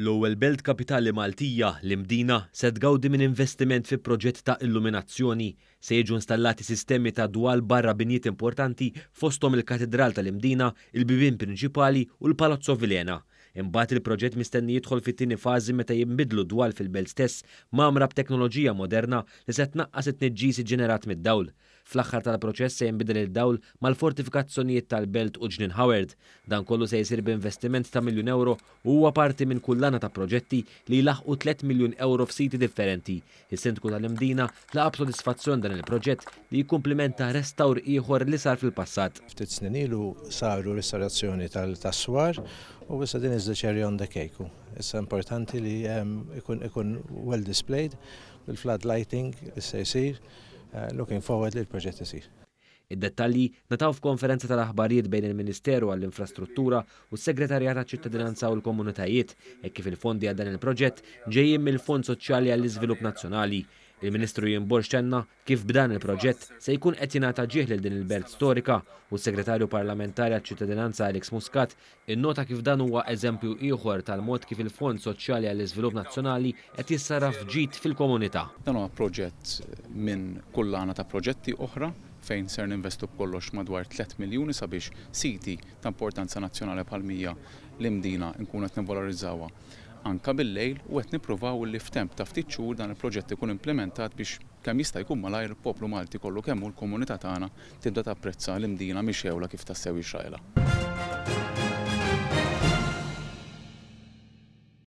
L-ewwel Belt Kapitali Maltija l-imdina se tgawdi minn investiment fi proġett ta' illuminazzjoni se jiġu installati sistemi ta' dwal barra binjiet importanti fostom il-Katedral tal-Imdina, il-bibin prinċipali u l-Palazzo Vilena. Imbagħad il-proġett mistenni jidħol fit-tieni fażi meta jinbidlu dwar fil-belt stess mamra b'teknoloġija moderna li se tnaqqas it-tniġġis ġenerat mid-dawl. Fl-aħħar tal-proċess se jinbidel il-dawl mal-fortifikazzjonijiet tal-belt u ġnin Howard. Dan kollu se jsir b'investiment ta' miljun euro u huwa parti minn kullana ta' proġetti li laħqu 3 miljun euro f'siti differenti. Is-sindku tal-imdina laqab sodisfazzjon dan il-proġett li jikkumplimenta restawr ieħor li sar fil-passat. Ftit snin ilu saru restaurazzjoni tal-taswar U issa din is the cherry on the cake. Issa importanti li ehm, ikun ikun well displayed, il-flood lighting issa jsir, eh, looking forward li l-proġett isir. Id-dettalji nataw f'konferenza tal-aħbarijiet bejn il-Ministeru għall-Infrastruttura u s-Segretarjat għal-ċittadinanza u l-Komunitajiet, e kif il-fondi għal dan il-proġett ġejjin mill-Fond Soċjali għall-Iżvilupp Nazzjonali Il-Ministru jimbor xċenna kif b'dan il-proġett se jkun qed jingħata ġieħ lil din il-belt storika u s-Segretarju Parlamentari għal ċittadinanza Alex Muscat innota kif dan huwa eżempju ieħor tal-mod kif il-Fond Soċjali għall-Iżvilupp Nazzjonali qed jissaraf ġid fil-komunità. Dan huwa proġett minn kullana ta' proġetti oħra fejn ser ninvestu kollox madwar 3 miljuni sabiex siti ta' importanza nazzjonali palmija l-imdina nkun qed nivalorizzawa anka bil-lejl u qed nippruvaw li f'temp ta' ftit xhur dan il-proġett ikun implementat biex kemm jista' jkun malajr il-poplu Malti kollu kemm u l-komunità tagħna tibda tapprezza l-imdina mixewla kif tassew ixrajla.